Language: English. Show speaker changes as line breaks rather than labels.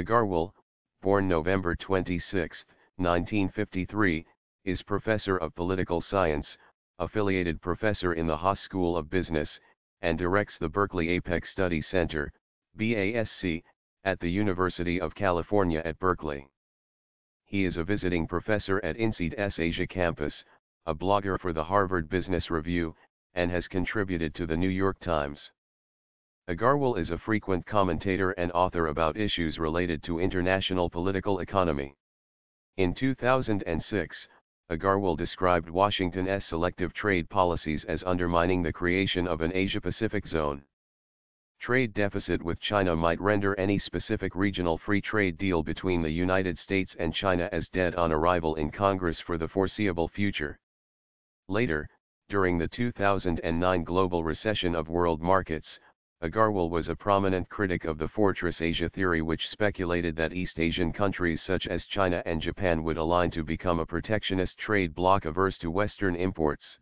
Agarwal, born November 26, 1953, is professor of political science, affiliated professor in the Haas School of Business, and directs the Berkeley Apex Study Center, BASC, at the University of California at Berkeley. He is a visiting professor at INSEAD Asia campus, a blogger for the Harvard Business Review, and has contributed to the New York Times. Agarwal is a frequent commentator and author about issues related to international political economy. In 2006, Agarwal described Washington's selective trade policies as undermining the creation of an Asia-Pacific zone. Trade deficit with China might render any specific regional free trade deal between the United States and China as dead on arrival in Congress for the foreseeable future. Later, during the 2009 global recession of world markets, Agarwal was a prominent critic of the Fortress Asia theory which speculated that East Asian countries such as China and Japan would align to become a protectionist trade bloc averse to Western imports.